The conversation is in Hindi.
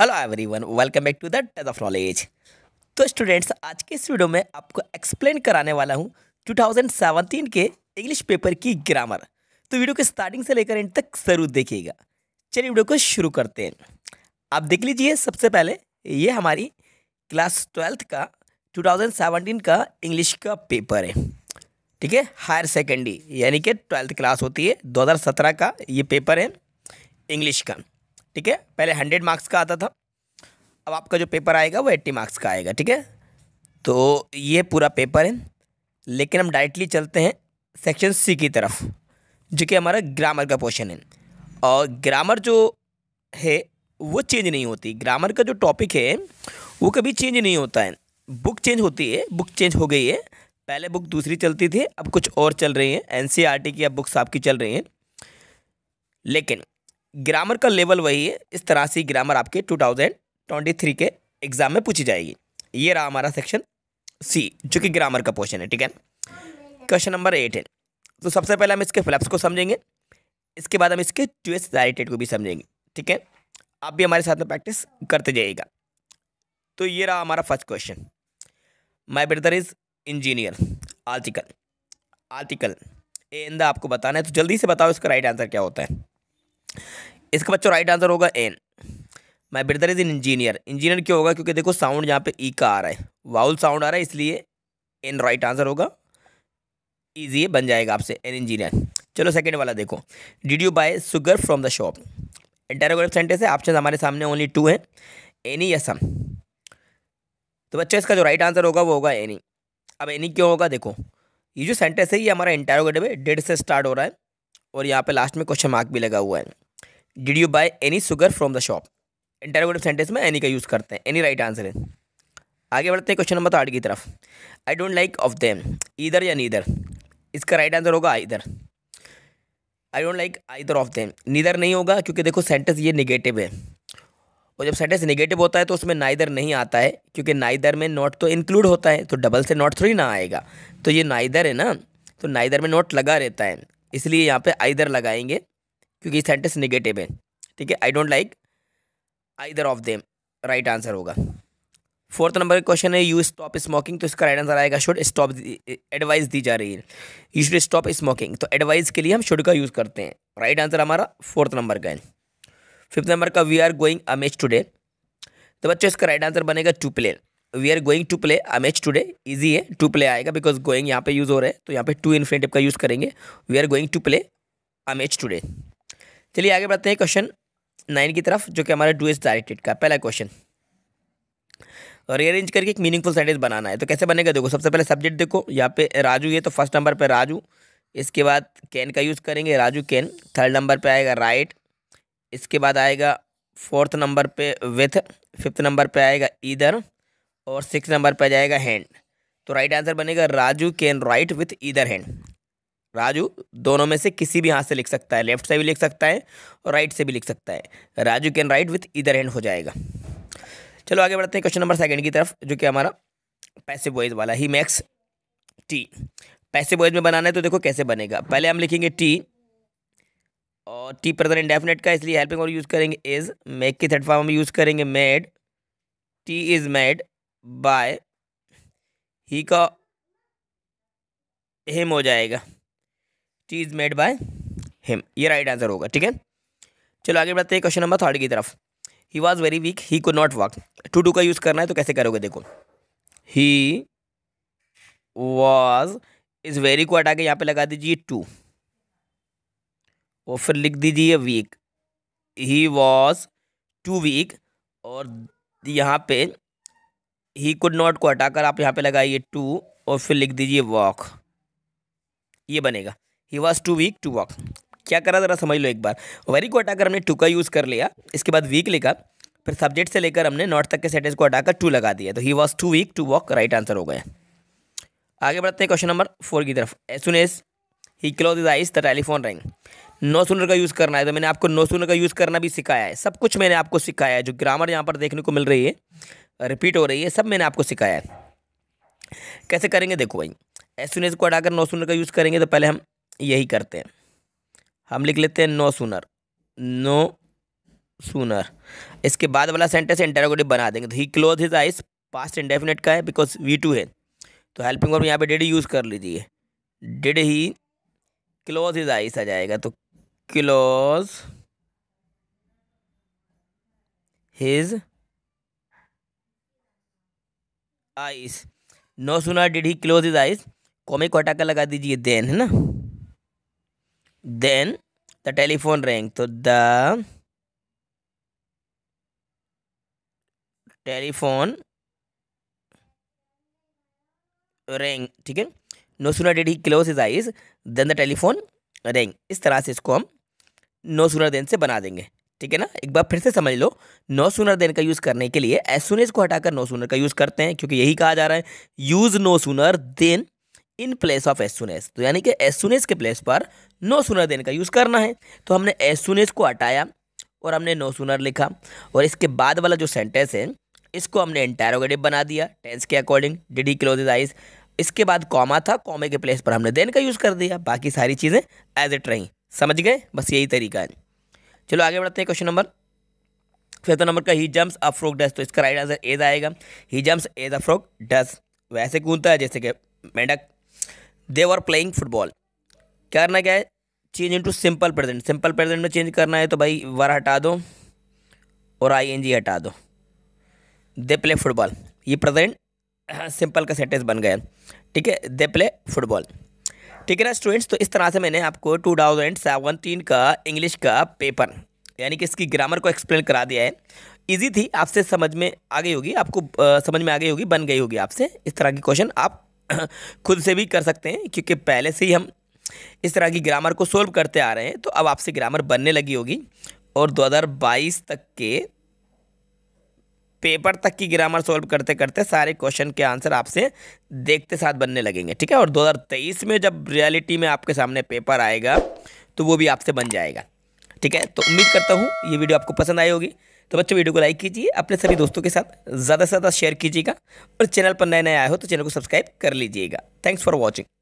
hello everyone welcome back to the Tej of knowledge तो स्टूडेंट्स आज के इस वीडियो में आपको एक्सप्लेन कराने वाला हूँ 2017 के इंग्लिश पेपर की ग्रामर तो वीडियो के स्टार्टिंग से लेकर एंड तक ज़रूर देखिएगा चलिए वीडियो को शुरू करते हैं आप देख लीजिए सबसे पहले ये हमारी क्लास ट्वेल्थ का टू का इंग्लिश का पेपर है ठीक है हायर सेकेंडरी यानी कि ट्वेल्थ क्लास होती है दो का ये पेपर है इंग्लिश का ठीक है पहले हंड्रेड मार्क्स का आता था अब आपका जो पेपर आएगा वो एट्टी मार्क्स का आएगा ठीक है तो ये पूरा पेपर है लेकिन हम डायरेक्टली चलते हैं सेक्शन सी की तरफ जो कि हमारा ग्रामर का पोर्शन है और ग्रामर जो है वो चेंज नहीं होती ग्रामर का जो टॉपिक है वो कभी चेंज नहीं होता है बुक चेंज होती है बुक चेंज हो गई है पहले बुक दूसरी चलती थी अब कुछ और चल रही है एन e की अब बुक्स आपकी चल रही हैं लेकिन ग्रामर का लेवल वही है इस तरह से ग्रामर आपके टू थाउजेंड ट्वेंटी थ्री के एग्ज़ाम में पूछी जाएगी ये रहा हमारा सेक्शन सी जो कि ग्रामर का पोर्शन है ठीक है क्वेश्चन नंबर एट है तो सबसे पहले हम इसके फ्लैप्स को समझेंगे इसके बाद हम इसके ट्वेस्ट डायरेक्टेड को भी समझेंगे ठीक है आप भी हमारे साथ में प्रैक्टिस करते जाइएगा तो ये रहा हमारा first question my brother is engineer article article a इंदा आपको बताना है तो जल्दी से बताओ इसका राइट आंसर क्या होता है इसका बच्चों राइट आंसर होगा an my brother is an engineer engineer क्यों होगा क्योंकि देखो साउंड यहाँ पे ई e का आ रहा है वाउल साउंड आ रहा है इसलिए एन राइट आंसर होगा ईजी बन जाएगा आपसे एन इंजीनियर चलो सेकेंड वाला देखो did you buy sugar from the shop interrogative sentence है ऑप्शन हमारे सामने ओनली टू हैं एनी या सम तो बच्चों इसका जो राइट आंसर होगा वो होगा एनी अब एनी क्यों होगा देखो ये जो सेंटेंस है ये हमारा इंटेरोगेटिव है डेड से स्टार्ट हो रहा है और यहाँ पे लास्ट में क्वेश्चन मार्क भी लगा हुआ है did you buy any sugar from the shop interrogative sentence में एनी का यूज़ करते हैं एनी राइट आंसर है आगे बढ़ते हैं क्वेश्चन नंबर आठ की तरफ I don't like of them either या नीदर इसका राइट आंसर होगा either I don't like either of them neither नहीं होगा क्योंकि देखो सेंटेंस ये निगेटिव है और जब सेंटेंस निगेटिव होता है तो उसमें नाइदर नहीं आता है क्योंकि नाइदर में नॉट तो इंक्लूड होता है तो डबल से नॉट थोड़ी ना आएगा तो ये नाइदर है ना तो नाइदर में नॉट लगा रहता है इसलिए यहाँ पे आइदर लगाएंगे क्योंकि सेंटेंस निगेटिव है ठीक है I don't like either of them right answer होगा फोर्थ नंबर का क्वेश्चन है यू स्टॉप स्मोकिंग तो इसका राइट आंसर आएगा शुड स्टॉप एडवाइस दी जा रही है यू शुड स्टॉप स्मोकिंग तो एडवाइस के लिए हम शुड का यूज़ करते हैं राइट आंसर हमारा फोर्थ नंबर का है फिफ्थ नंबर का we are going a match today तो बच्चों इसका राइट आंसर बनेगा to play we are going to play a match today easy है टू प्ले आएगा बिकॉज गोइंग यहाँ पे यूज़ हो रहा है तो यहाँ पे टू इन्फिनेटिव का यूज़ करेंगे we are going to play a match today चलिए आगे बढ़ते हैं क्वेश्चन नाइन की तरफ जो कि हमारे डू इज डायरेक्टेड का पहला क्वेश्चन रीअरेंज करके एक मीनिंगफुल सेंटेंस बनाना है तो कैसे बनेगा देखो सबसे पहले सब्जेक्ट देखो यहाँ पे राजू ये तो फर्स्ट नंबर पे राजू इसके बाद कैन का यूज़ करेंगे राजू कैन थर्ड नंबर पे आएगा राइट इसके बाद आएगा फोर्थ नंबर पे विथ फिफ्थ नंबर पे आएगा ईधर और सिक्स नंबर पे जाएगा हैंड तो राइट आंसर बनेगा Raju can write with either hand Raju दोनों में से किसी भी हाथ से लिख सकता है लेफ्ट से भी लिख सकता है और राइट से भी लिख सकता है Raju can write with either hand हो जाएगा चलो आगे बढ़ते हैं क्वेश्चन नंबर सेकंड की तरफ जो कि हमारा पैसे बॉयज वाला ही मैक्स टी पैसे बॉयज में बनाना है तो देखो कैसे बनेगा पहले हम लिखेंगे टी और टी प्रदर इंडेफिनेट का इसलिए हेल्पिंग और यूज़ करेंगे इज मेक की थर्ड फॉर्म हम यूज़ करेंगे made tea is made by he का हेम हो जाएगा tea is made by him ये राइट आंसर होगा ठीक है चलो आगे बढ़ते हैं क्वेश्चन नंबर थर्ड की तरफ he was very weak he could not walk too to का यूज़ करना है तो कैसे करोगे देखो ही वॉज इज वेरी को हटा के यहाँ पे लगा दीजिए टू और फिर लिख दीजिए weak he was too weak और यहाँ पे ही कुड नॉट को हटाकर आप यहाँ पे लगाइए टू और फिर लिख दीजिए वॉक ये बनेगा he was too weak to walk क्या करा ज़रा समझ लो एक बार वरी को हटाकर हमने टू का यूज़ कर लिया इसके बाद वीक लिखा फिर सब्जेक्ट से लेकर हमने नॉट तक के सेटेंस को हटाकर टू लगा दिया तो he was too weak to walk right answer हो गया आगे बढ़ते हैं क्वेश्चन नंबर फोर की तरफ as soon he close his eyes the telephone ring no sooner का यूज़ करना है तो मैंने आपको नो सुनर का यूज़ करना भी सिखाया है सब कुछ मैंने आपको सिखाया है जो ग्रामर यहाँ पर देखने को मिल रही है रिपीट हो रही है सब मैंने आपको सिखाया है कैसे करेंगे देखो भाई एस सुन एस को हटाकर नो सुनर का यूज़ करेंगे तो पहले हम यही करते हैं हम लिख लेते हैं नो सूनर नो सूनर इसके बाद वाला सेंटेंस इंटेरोगेटिव बना देंगे तो he close his eyes past indefinite का है बिकॉज वी टू है तो हेल्पिंग वर्ब यहाँ पे डिड यूज़ कर लीजिए did he close his eyes आ जाएगा तो close his eyes no sooner did he close his eyes comma को हटाकर लगा दीजिए देन है ना then the टेलीफोन rang तो द टेलीफोन rang ठीक है no sooner did he close his eyes then the telephone rang इस तरह से इसको हम नो सुनर देन से बना देंगे ठीक है ना एक बार फिर से समझ लो नो सुनर देन का यूज़ करने के लिए एज सुन हटाकर नो सुनर का यूज़ करते हैं क्योंकि यही कहा जा रहा है use no sooner then in place of as soon as तो यानी कि एसुनेस के प्लेस पर नो सुनर देने का यूज़ करना है तो हमने एसुनेस को हटाया और हमने नो सुनर लिखा और इसके बाद वाला जो सेंटेंस है इसको हमने इंटेरोगेटिव बना दिया टेंस के अकॉर्डिंग डिडी ही आइज इसके बाद कॉमा था कॉमे के प्लेस पर हमने देन का यूज़ कर दिया बाकी सारी चीज़ें एज इट रहीं समझ गए बस यही तरीका है चलो आगे बढ़ते हैं क्वेश्चन नंबर फिफ्थ नंबर का ही जम्प्स अ फ्रोक डस तो इसका राइट आंसर एज आएगा he jumps as a frog does वैसे कूदता है जैसे कि मेंढक देवर प्लेइंग फुटबॉल करना क्या है change into simple present simple present में चेंज करना है तो भाई वर हटा दो और आई एन जी हटा दो दे प्ले फुटबॉल ये प्रेजेंट सिंपल हाँ, का सेंटेंस बन गया ठीक है दे प्ले फुटबॉल ठीक है ना स्टूडेंट्स तो इस तरह से मैंने आपको टू थाउजेंड सेवनटीन का इंग्लिश का पेपर यानी कि इसकी ग्रामर को एक्सप्लेन करा दिया है इजी थी आपसे समझ में आ गई होगी आपको आ, समझ में आ गई होगी बन गई होगी आपसे इस तरह की क्वेश्चन आप खुद से भी कर सकते हैं क्योंकि पहले से ही हम इस तरह की ग्रामर को सोल्व करते आ रहे हैं तो अब आपसे ग्रामर बनने लगी होगी और 2022 तक के पेपर तक की ग्रामर सॉल्व करते करते सारे क्वेश्चन के आंसर आपसे देखते साथ बनने लगेंगे ठीक है और 2023 में जब रियलिटी में आपके सामने पेपर आएगा तो वो भी आपसे बन जाएगा ठीक है तो उम्मीद करता हूँ ये वीडियो आपको पसंद आई होगी तो बच्चों वीडियो को लाइक कीजिए अपने सभी दोस्तों के साथ ज़्यादा से ज़्यादा शेयर कीजिएगा और चैनल पर नए नए आए हो तो चैनल को सब्सक्राइब कर लीजिएगा थैंक्स फॉर वॉचिंग